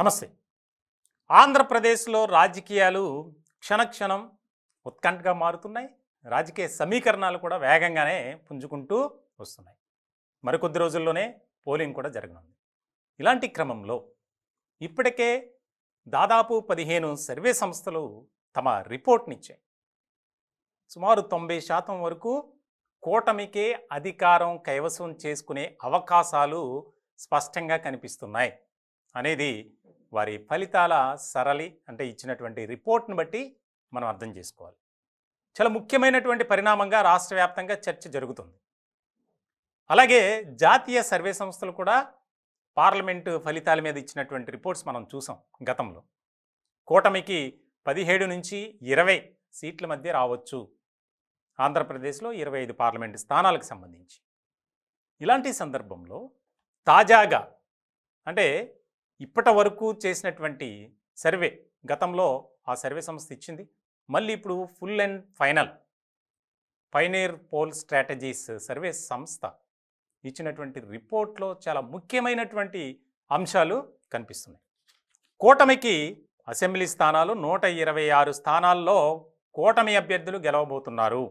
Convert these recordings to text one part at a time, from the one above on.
నమస్తే ఆంధ్రప్రదేశ్లో రాజకీయాలు క్షణక్షణం ఉత్కంఠగా మారుతున్నాయి రాజకీయ సమీకరణాలు కూడా వేగంగానే పుంజుకుంటూ వస్తున్నాయి మరికొద్ది రోజుల్లోనే పోలింగ్ కూడా జరగనుంది ఇలాంటి క్రమంలో ఇప్పటికే దాదాపు పదిహేను సర్వే సంస్థలు తమ రిపోర్ట్నిచ్చాయి సుమారు తొంభై శాతం వరకు కూటమికే అధికారం కైవసం చేసుకునే అవకాశాలు స్పష్టంగా కనిపిస్తున్నాయి అనేది వారి ఫలితాల సరళి అంటే ఇచ్చినటువంటి రిపోర్ట్ను బట్టి మనం అర్థం చేసుకోవాలి చాలా ముఖ్యమైనటువంటి పరిణామంగా రాష్ట్ర వ్యాప్తంగా చర్చ జరుగుతుంది అలాగే జాతీయ సర్వే సంస్థలు కూడా పార్లమెంటు ఫలితాల మీద ఇచ్చినటువంటి రిపోర్ట్స్ మనం చూసాం గతంలో కూటమికి పదిహేడు నుంచి ఇరవై సీట్ల మధ్య రావచ్చు ఆంధ్రప్రదేశ్లో ఇరవై ఐదు పార్లమెంటు స్థానాలకు సంబంధించి ఇలాంటి సందర్భంలో తాజాగా అంటే ఇప్పటి వరకు చేసినటువంటి సర్వే గతంలో ఆ సర్వే సంస్థ ఇచ్చింది మళ్ళీ ఇప్పుడు full and final pioneer poll strategies survey సంస్థ ఇచ్చినటువంటి రిపోర్ట్లో చాలా ముఖ్యమైనటువంటి అంశాలు కనిపిస్తున్నాయి కూటమికి అసెంబ్లీ స్థానాలు నూట ఇరవై ఆరు స్థానాల్లో కూటమి అభ్యర్థులు గెలవబోతున్నారు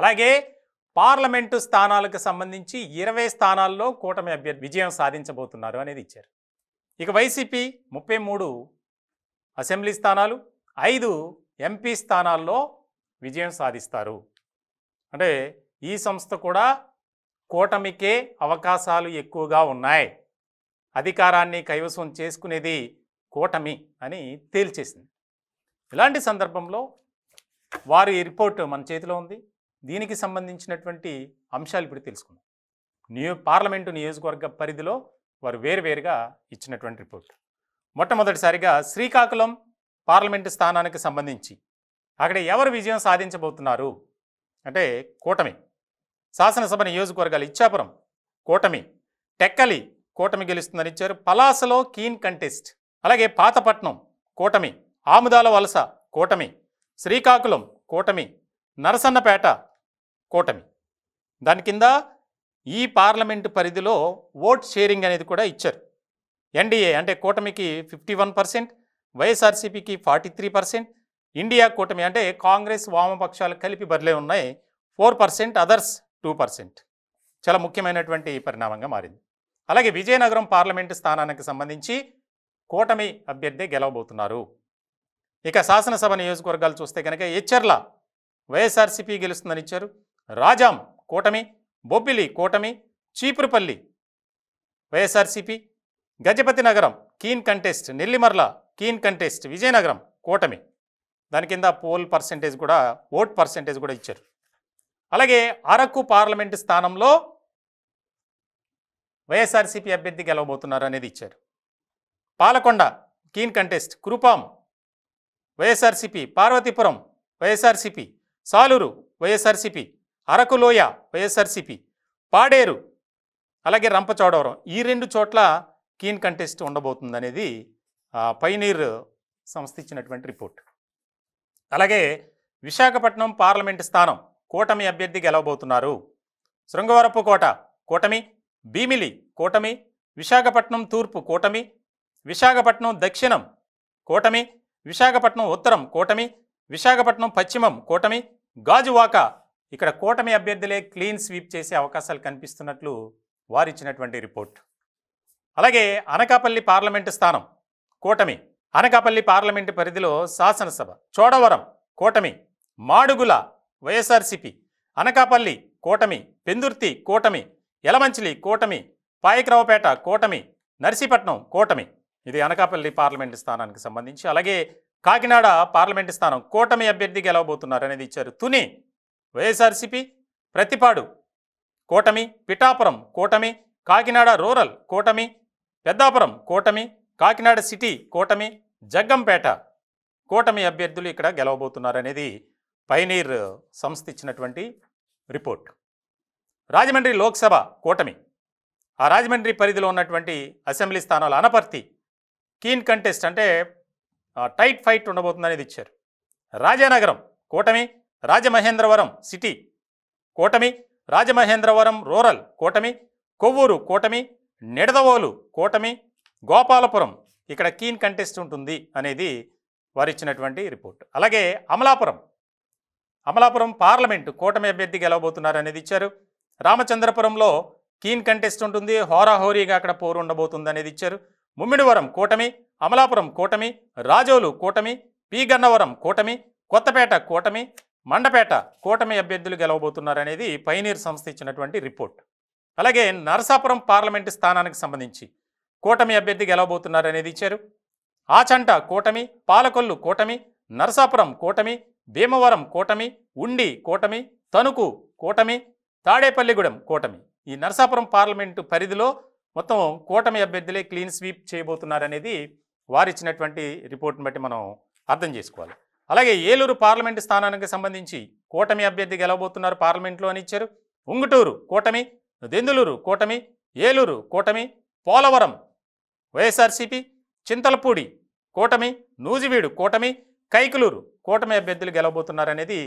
అలాగే పార్లమెంటు స్థానాలకు సంబంధించి ఇరవై స్థానాల్లో కూటమి అభ్యర్థి విజయం సాధించబోతున్నారు అనేది ఇచ్చారు ఇక వైసీపీ ముప్పై మూడు అసెంబ్లీ స్థానాలు ఐదు ఎంపీ స్థానాల్లో విజయం సాధిస్తారు అంటే ఈ సంస్థ కూడా కూటమికే అవకాశాలు ఎక్కువగా ఉన్నాయి అధికారాన్ని కైవసం చేసుకునేది కూటమి అని తేల్చేసింది ఇలాంటి సందర్భంలో వారి రిపోర్ట్ మన చేతిలో ఉంది దీనికి సంబంధించినటువంటి అంశాలు ఇప్పుడు తెలుసుకుందాం నియో పార్లమెంటు నియోజకవర్గ పరిధిలో వారు వేరువేరుగా ఇచ్చినటువంటి రిపోర్ట్ మొట్టమొదటిసారిగా శ్రీకాకుళం పార్లమెంటు స్థానానికి సంబంధించి అక్కడ ఎవరు విజయం సాధించబోతున్నారు అంటే కూటమి శాసనసభ నియోజకవర్గాలు ఇచ్చాపురం కూటమి టెక్కలి కూటమి గెలుస్తుందని ఇచ్చారు పలాసలో కీన్ కంటెస్ట్ అలాగే పాతపట్నం కూటమి ఆముదాల వలస కూటమి శ్రీకాకుళం కూటమి నరసన్నపేట కూటమి దాని కింద ఈ పార్లమెంటు పరిధిలో ఓట్ షేరింగ్ అనేది కూడా ఇచ్చారు ఎన్డీఏ అంటే కూటమికి ఫిఫ్టీ వన్ పర్సెంట్ వైఎస్ఆర్సీపీకి ఫార్టీ త్రీ పర్సెంట్ ఇండియా కూటమి అంటే కాంగ్రెస్ వామపక్షాలు కలిపి బదిలే ఉన్నాయి four percent others two percent చాలా ముఖ్యమైనటువంటి పరిణామంగా మారింది అలాగే విజయనగరం పార్లమెంటు స్థానానికి సంబంధించి కూటమి అభ్యర్థి గెలవబోతున్నారు ఇక శాసనసభ నియోజకవర్గాలు చూస్తే కనుక ఎచ్చర్ల వైఎస్ఆర్సీపీ గెలుస్తుందని ఇచ్చారు రాజాం కూటమి బొబ్బిలి కూటమి Cheepurupalli YSRCP Gajapathinagaram keen contest Nellimarla keen contest Vizianagaram కూటమి దాని కింద పోల్ పర్సంటేజ్ కూడా ఓట్ పర్సంటేజ్ కూడా ఇచ్చారు అలాగే అరకు పార్లమెంటు స్థానంలో వైఎస్ఆర్సీపీ అభ్యర్థి గెలవబోతున్నారు అనేది ఇచ్చారు Palakonda keen contest Kurupam YSRCP Parvathipuram YSRCP Salur YSRCP Arakuloya YSRCP Paderu అలాగే రంపచోడవరం ఈ రెండు చోట్ల కీన్ కంటెస్ట్ ఉండబోతుంది అనేది పైనీర్ సంస్థ ఇచ్చినటువంటి రిపోర్ట్ అలాగే విశాఖపట్నం పార్లమెంటు స్థానం కూటమి అభ్యర్థి గెలవబోతున్నారు శృంగవరపు కోట కూటమి భీమిలి కూటమి విశాఖపట్నం తూర్పు కూటమి విశాఖపట్నం దక్షిణం కూటమి విశాఖపట్నం ఉత్తరం కూటమి విశాఖపట్నం పశ్చిమం కూటమి గాజువాక ఇక్కడ కూటమి అభ్యర్థులే క్లీన్ స్వీప్ చేసే అవకాశాలు కనిపిస్తున్నట్లు వారిచ్చినటువంటి రిపోర్ట్ అలాగే అనకాపల్లి పార్లమెంటు స్థానం కూటమి అనకాపల్లి పార్లమెంటు పరిధిలో శాసనసభ చోడవరం కూటమి మాడుగుల వైఎస్ఆర్సిపి అనకాపల్లి కూటమి పెందుర్తి కూటమి ఎలమంచిలి కూటమి పాయకరావుపేట కూటమి నర్సీపట్నం కూటమి ఇది అనకాపల్లి పార్లమెంటు స్థానానికి సంబంధించి అలాగే కాకినాడ పార్లమెంటు స్థానం కూటమి అభ్యర్థి గెలవబోతున్నారు అనేది ఇచ్చారు తుని వైఎస్ఆర్సీపీ ప్రతిపాడు కూటమి పిఠాపురం కూటమి కాకినాడ రూరల్ కూటమి పెద్దాపురం కూటమి కాకినాడ సిటీ కూటమి జగ్గంపేట కూటమి అభ్యర్థులు ఇక్కడ గెలవబోతున్నారనేది పైనీర్ సంస్థ ఇచ్చినటువంటి రిపోర్ట్ రాజమండ్రి లోక్సభ కూటమి ఆ రాజమండ్రి పరిధిలో ఉన్నటువంటి అసెంబ్లీ స్థానాల అనపర్తి కీన్ కంటెస్ట్ అంటే టైట్ ఫైట్ ఉండబోతుందనేది ఇచ్చారు రాజానగరం కూటమి రాజమహేంద్రవరం సిటీ కూటమి రాజమహేంద్రవరం రూరల్ కూటమి కొవ్వూరు కూటమి నిడదవోలు కూటమి గోపాలపురం ఇక్కడ కీన్ కంటెస్ట్ ఉంటుంది అనేది వారు ఇచ్చినటువంటి రిపోర్ట్ అలాగే అమలాపురం అమలాపురం పార్లమెంటు కూటమి అభ్యర్థి గెలవబోతున్నారు అనేది ఇచ్చారు రామచంద్రపురంలో కీన్ కంటెస్ట్ ఉంటుంది హోరాహోరీగా అక్కడ పోరు ఉండబోతుంది అనేది ఇచ్చారు ముమ్మిడివరం కూటమి అమలాపురం కూటమి రాజోలు కూటమి పి గన్నవరం కూటమి కొత్తపేట కూటమి మండపేట కూటమి అభ్యర్థులు గెలవబోతున్నారనేది పైనీర్ సంస్థ ఇచ్చినటువంటి రిపోర్ట్ అలాగే నరసాపురం పార్లమెంటు స్థానానికి సంబంధించి కూటమి అభ్యర్థి గెలవబోతున్నారనేది ఇచ్చారు ఆచంట కూటమి పాలకొల్లు కూటమి నరసాపురం కూటమి భీమవరం కూటమి ఉండి కూటమి తణుకు కూటమి తాడేపల్లిగూడెం కూటమి ఈ నరసాపురం పార్లమెంటు పరిధిలో మొత్తం కూటమి అభ్యర్థులే క్లీన్ స్వీప్ చేయబోతున్నారనేది వారిచ్చినటువంటి రిపోర్ట్ని బట్టి మనం అర్థం చేసుకోవాలి అలాగే ఏలూరు పార్లమెంటు స్థానానికి సంబంధించి కూటమి అభ్యర్థి గెలవబోతున్నారు పార్లమెంట్లో అని ఇచ్చారు ఉంగుటూరు కూటమి దెందులూరు కూటమి ఏలూరు కూటమి పోలవరం వైఎస్ఆర్సీపీ చింతలపూడి కూటమి నూజివీడు కూటమి కైకులూరు కూటమి అభ్యర్థులు గెలవబోతున్నారనేది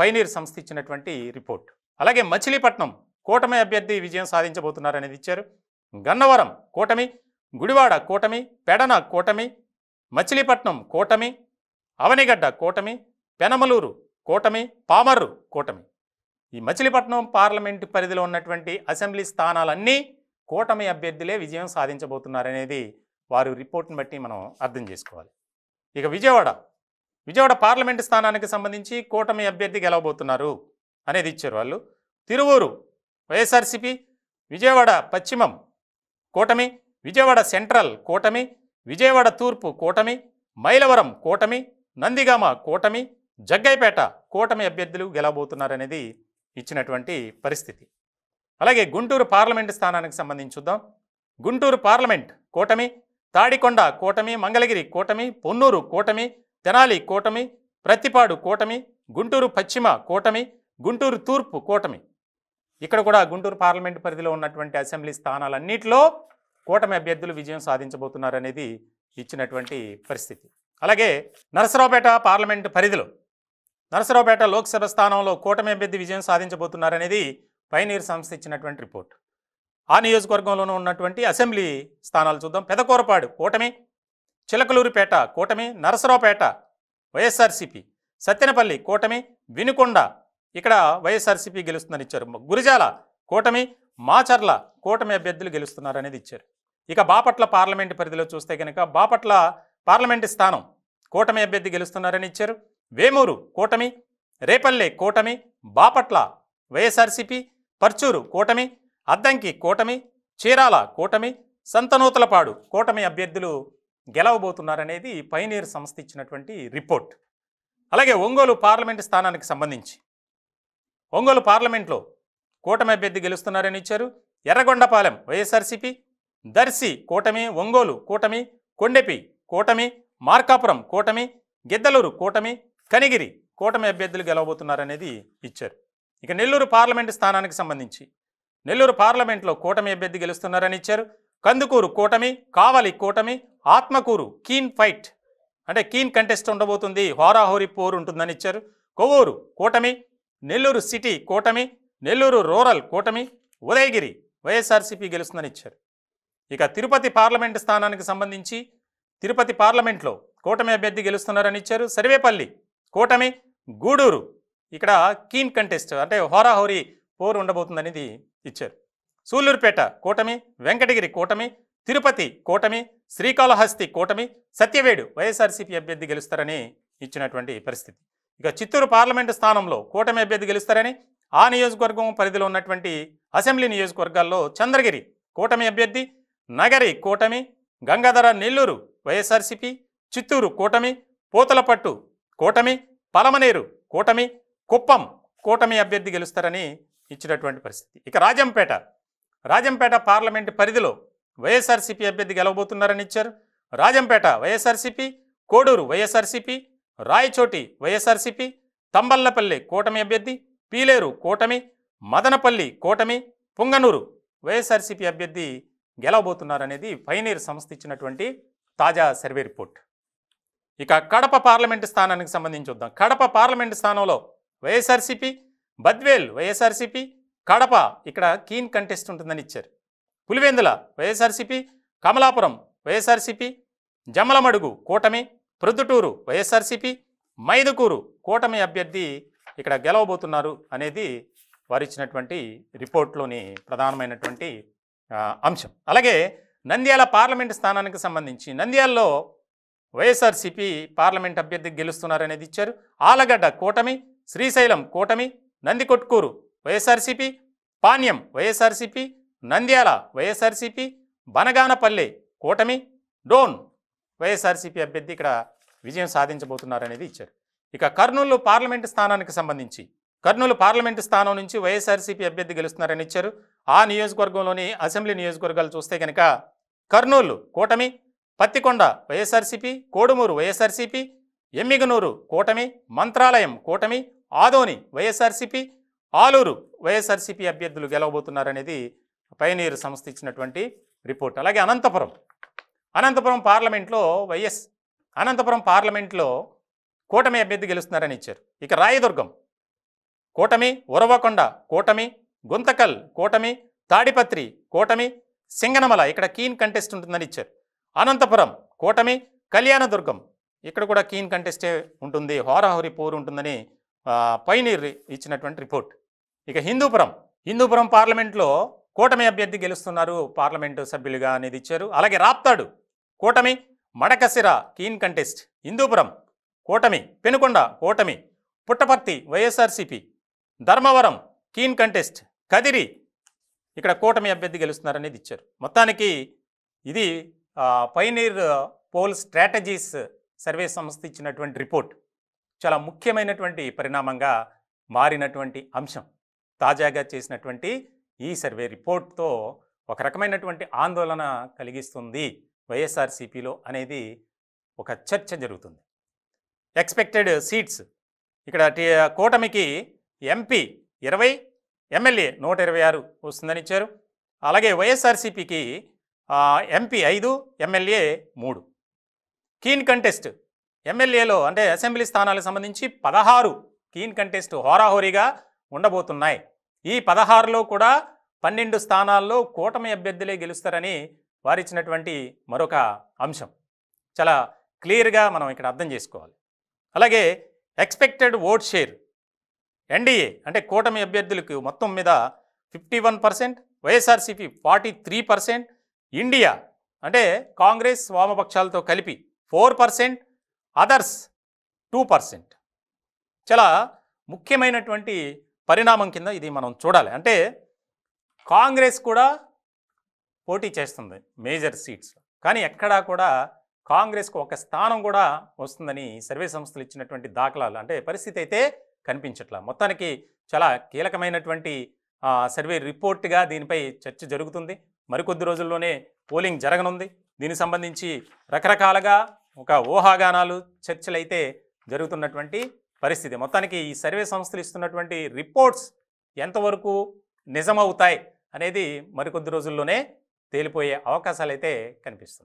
పైనీర్ సంస్థ ఇచ్చినటువంటి రిపోర్ట్ అలాగే మచిలీపట్నం కూటమి అభ్యర్థి విజయం సాధించబోతున్నారనేది ఇచ్చారు గన్నవరం కూటమి గుడివాడ కూటమి పెడన కూటమి మచిలీపట్నం కూటమి అవనిగడ్డ కూటమి పెనమలూరు కూటమి పామర్రు కూటమి ఈ మచిలీపట్నం పార్లమెంటు పరిధిలో ఉన్నటువంటి అసెంబ్లీ స్థానాలన్నీ కూటమి అభ్యర్థులే విజయం సాధించబోతున్నారనేది వారు రిపోర్ట్ని బట్టి మనం అర్థం చేసుకోవాలి ఇక విజయవాడ విజయవాడ పార్లమెంటు స్థానానికి సంబంధించి కూటమి అభ్యర్థి గెలవబోతున్నారు అనేది ఇచ్చారు వాళ్ళు తిరువూరు వైఎస్ఆర్సిపి విజయవాడ పశ్చిమం కూటమి విజయవాడ సెంట్రల్ కూటమి విజయవాడ తూర్పు కూటమి మైలవరం కూటమి నందిగామ కూటమి జగ్గైపేట కూటమి అభ్యర్థులు గెలవబోతున్నారనేది ఇచ్చినటువంటి పరిస్థితి అలాగే గుంటూరు పార్లమెంటు స్థానానికి సంబంధించి చూద్దాం గుంటూరు పార్లమెంట్ కూటమి తాడికొండ కూటమి మంగళగిరి కూటమి పొన్నూరు కూటమి తెనాలి కూటమి ప్రతిపాడు కూటమి గుంటూరు పశ్చిమ కూటమి గుంటూరు తూర్పు కూటమి ఇక్కడ కూడా గుంటూరు పార్లమెంటు పరిధిలో ఉన్నటువంటి అసెంబ్లీ స్థానాలన్నింటిలో కూటమి అభ్యర్థులు విజయం సాధించబోతున్నారనేది ఇచ్చినటువంటి పరిస్థితి అలాగే నరసరావుపేట పార్లమెంటు పరిధిలో నరసరావుపేట లోక్సభ స్థానంలో కూటమి అభ్యర్థి విజయం సాధించబోతున్నారనేది పైనీర్ సంస్థ ఇచ్చినటువంటి రిపోర్ట్ ఆ నియోజకవర్గంలోనూ ఉన్నటువంటి అసెంబ్లీ స్థానాలు చూద్దాం పెదకూరపాడు కూటమి చిలకలూరిపేట కూటమి నరసరావుపేట వైఎస్ఆర్సీపీ సత్తెనపల్లి కూటమి వినుకొండ ఇక్కడ వైఎస్ఆర్సీపీ గెలుస్తుందని ఇచ్చారు గురిజాల కూటమి మాచర్ల కూటమి అభ్యర్థులు గెలుస్తున్నారనేది ఇచ్చారు ఇక బాపట్ల పార్లమెంటు పరిధిలో చూస్తే కనుక బాపట్ల పార్లమెంటు స్థానం కూటమి అభ్యర్థి గెలుస్తున్నారని ఇచ్చారు వేమూరు కూటమి రేపల్లె కూటమి బాపట్ల వైఎస్ఆర్సీపీ పర్చూరు కూటమి అద్దంకి కూటమి చీరాల కూటమి సంతనూతలపాడు కూటమి అభ్యర్థులు గెలవబోతున్నారనేది పైనీర్ సంస్థ ఇచ్చినటువంటి రిపోర్ట్ అలాగే ఒంగోలు పార్లమెంటు స్థానానికి సంబంధించి ఒంగోలు పార్లమెంట్లో కూటమి అభ్యర్థి గెలుస్తున్నారని ఇచ్చారు ఎర్రగొండపాలెం వైఎస్ఆర్సీపీ దర్శి కూటమి ఒంగోలు కూటమి కొండెపి కూటమి మార్కాపురం కూటమి గిద్దలూరు కూటమి కనిగిరి కూటమి అభ్యర్థులు గెలవబోతున్నారనేది ఇచ్చారు ఇక నెల్లూరు పార్లమెంటు స్థానానికి సంబంధించి నెల్లూరు పార్లమెంట్లో కూటమి అభ్యర్థి గెలుస్తున్నారని ఇచ్చారు కందుకూరు కూటమి కావలి కూటమి ఆత్మకూరు కీన్ ఫైట్ అంటే కీన్ కంటెస్ట్ ఉండబోతుంది హోరాహోరి పోరు ఉంటుందని ఇచ్చారు కొవ్వూరు కూటమి నెల్లూరు సిటీ కూటమి నెల్లూరు రూరల్ కూటమి ఉదయగిరి వైఎస్ఆర్సీపీ గెలుస్తుందని ఇచ్చారు ఇక తిరుపతి పార్లమెంటు స్థానానికి సంబంధించి తిరుపతి పార్లమెంట్లో కూటమి అభ్యర్థి గెలుస్తున్నారని ఇచ్చారు సర్వేపల్లి కూటమి గూడూరు ఇక్కడ కీన్ కంటెస్ట్ అంటే హోరాహోరీ పోరు ఉండబోతుందనేది ఇచ్చారు సూళ్లూరుపేట కూటమి వెంకటగిరి కూటమి తిరుపతి కూటమి శ్రీకాళహస్తి కూటమి సత్యవేడు వైఎస్ఆర్సీపీ అభ్యర్థి గెలుస్తారని ఇచ్చినటువంటి పరిస్థితి ఇక చిత్తూరు పార్లమెంటు స్థానంలో కూటమి అభ్యర్థి గెలుస్తారని ఆ నియోజకవర్గం పరిధిలో ఉన్నటువంటి అసెంబ్లీ నియోజకవర్గాల్లో చంద్రగిరి కూటమి అభ్యర్థి నగరి కూటమి గంగాధర నెల్లూరు వైఎస్ఆర్సిపి చిత్తూరు కూటమి పోతలపట్టు కూటమి పలమనేరు కూటమి కుప్పం కూటమి అభ్యర్థి గెలుస్తారని ఇచ్చినటువంటి పరిస్థితి ఇక రాజంపేట రాజంపేట పార్లమెంటు పరిధిలో వైఎస్ఆర్సిపి అభ్యర్థి గెలవబోతున్నారని ఇచ్చారు రాజంపేట వైఎస్ఆర్సిపి కోడూరు వైఎస్ఆర్సిపి రాయచోటి వైఎస్ఆర్సిపి తంబల్లపల్లి కూటమి అభ్యర్థి పీలేరు కూటమి మదనపల్లి కూటమి పుంగనూరు వైఎస్ఆర్సిపి అభ్యర్థి గెలవబోతున్నారనేది పైనీర్ సంస్థ ఇచ్చినటువంటి తాజా సర్వే రిపోర్ట్ ఇక కడప పార్లమెంటు స్థానానికి సంబంధించి చూద్దాం కడప పార్లమెంటు స్థానంలో వైఎస్ఆర్సీపీ బద్వేల్ వైఎస్ఆర్సీపీ కడప ఇక్కడ కీన్ కంటెస్ట్ ఉంటుందని ఇచ్చారు పులివెందుల వైఎస్ఆర్సీపీ కమలాపురం వైఎస్ఆర్సీపీ జమలమడుగు కూటమి ప్రొద్దుటూరు వైఎస్ఆర్సీపీ మైదుకూరు కూటమి అభ్యర్థి ఇక్కడ గెలవబోతున్నారు అనేది వారిచ్చినటువంటి రిపోర్ట్లోని ప్రధానమైనటువంటి అంశం అలాగే నంద్యాల పార్లమెంట్ స్థానానికి సంబంధించి నంద్యాలలో వైఎస్ఆర్సీపీ పార్లమెంట్ అభ్యర్థి గెలుస్తున్నారనేది ఇచ్చారు ఆలగడ్డ కూటమి శ్రీశైలం కూటమి నందికొట్కూరు వైఎస్ఆర్సీపీ పాణ్యం వైఎస్ఆర్సీపీ నంద్యాల వైఎస్ఆర్సీపీ బనగానపల్లె కూటమి డోన్ వైఎస్ఆర్సీపీ అభ్యర్థి ఇక్కడ విజయం సాధించబోతున్నారనేది ఇచ్చారు ఇక కర్నూలు పార్లమెంటు స్థానానికి సంబంధించి కర్నూలు పార్లమెంటు స్థానం నుంచి వైఎస్ఆర్సీపీ అభ్యర్థి గెలుస్తున్నారని ఇచ్చారు ఆ నియోజకవర్గంలోని అసెంబ్లీ నియోజకవర్గాలు చూస్తే కనుక కర్నూలు కూటమి పత్తికొండ వైఎస్ఆర్సీపీ కోడుమూరు వైఎస్ఆర్సీపీ ఎమ్మిగనూరు కూటమి మంత్రాలయం కూటమి ఆదోని వైఎస్ఆర్సీపీ ఆలూరు వైఎస్ఆర్సీపీ అభ్యర్థులు గెలవబోతున్నారనేది పైనీర్ సంస్థ ఇచ్చినటువంటి రిపోర్ట్ అలాగే అనంతపురం అనంతపురం పార్లమెంట్లో వైఎస్ అనంతపురం పార్లమెంట్లో కూటమి అభ్యర్థి గెలుస్తున్నారని ఇచ్చారు ఇక రాయదుర్గం కూటమి ఉరవకొండ కూటమి గుంతకల్ కూటమి తాడిపత్రి కూటమి సింగనమల ఇక్కడ కీన్ కంటెస్ట్ ఉంటుందని ఇచ్చారు అనంతపురం కూటమి కళ్యాణదుర్గం ఇక్కడ కూడా కీన్ కంటెస్టే ఉంటుంది హోరహోరి పోరు ఉంటుందని పైనీర్ ఇచ్చినటువంటి రిపోర్ట్ ఇక హిందూపురం హిందూపురం పార్లమెంట్లో కూటమి అభ్యర్థి గెలుస్తున్నారు పార్లమెంటు సభ్యులుగా అనేది ఇచ్చారు అలాగే రాప్తాడు కూటమి మడకసిర కీన్ కంటెస్ట్ హిందూపురం కూటమి పెనుకొండ కూటమి Puttaparthi YSRCP Dharmavaram keen contest Kadiri ఇక్కడ కూటమి అభ్యర్థి గెలుస్తున్నారనేది ఇచ్చారు మొత్తానికి ఇది పైనీర్ పోల్ స్ట్రాటజీస్ సర్వే సంస్థ ఇచ్చినటువంటి రిపోర్ట్ చాలా ముఖ్యమైనటువంటి పరిణామంగా మారినటువంటి అంశం తాజాగా చేసినటువంటి ఈ సర్వే రిపోర్ట్తో ఒక రకమైనటువంటి ఆందోళన కలిగిస్తుంది వైఎస్ఆర్సీపీలో అనేది ఒక చర్చ జరుగుతుంది ఎక్స్పెక్టెడ్ సీట్స్ ఇక్కడ కూటమికి ఎంపీ ఇరవై ఎమ్మెల్యే నూట ఇరవై ఆరు వస్తుందని ఇచ్చారు అలాగే వైఎస్ఆర్సీపీకి ఎంపీ ఐదు ఎమ్మెల్యే మూడు కీన్ కంటెస్ట్ ఎమ్మెల్యేలో అంటే అసెంబ్లీ స్థానాలకు సంబంధించి పదహారు కీన్ కంటెస్ట్ హోరాహోరీగా ఉండబోతున్నాయి ఈ పదహారులో కూడా పన్నెండు స్థానాల్లో కూటమి అభ్యర్థులే గెలుస్తారని వారిచ్చినటువంటి మరొక అంశం చాలా క్లియర్గా మనం ఇక్కడ అర్థం చేసుకోవాలి అలాగే ఎక్స్పెక్టెడ్ ఓట్ షేర్ ఎన్డీఏ అంటే కూటమి అభ్యర్థులకు మొత్తం మీద fifty one percent YSRCP forty three percent India అంటే కాంగ్రెస్ వామపక్షాలతో కలిపి four percent others two percent చాలా ముఖ్యమైనటువంటి పరిణామం కింద ఇది మనం చూడాలి అంటే కాంగ్రెస్ కూడా పోటీ చేస్తుంది మేజర్ సీట్స్ కానీ ఎక్కడా కూడా కాంగ్రెస్కు ఒక స్థానం కూడా వస్తుందని సర్వే సంస్థలు ఇచ్చినటువంటి దాఖలాలు అంటే పరిస్థితి అయితే కనిపించట్లా మొత్తానికి చాలా కీలకమైనటువంటి సర్వే రిపోర్ట్గా దీనిపై చర్చ జరుగుతుంది మరికొద్ది రోజుల్లోనే పోలింగ్ జరగనుంది దీనికి సంబంధించి రకరకాలుగా ఒక ఊహాగానాలు చర్చలైతే జరుగుతున్నటువంటి పరిస్థితి మొత్తానికి ఈ సర్వే సంస్థలు ఇస్తున్నటువంటి రిపోర్ట్స్ ఎంతవరకు నిజమవుతాయి అనేది మరికొద్ది రోజుల్లోనే తేలిపోయే అవకాశాలు అయితే కనిపిస్తుంది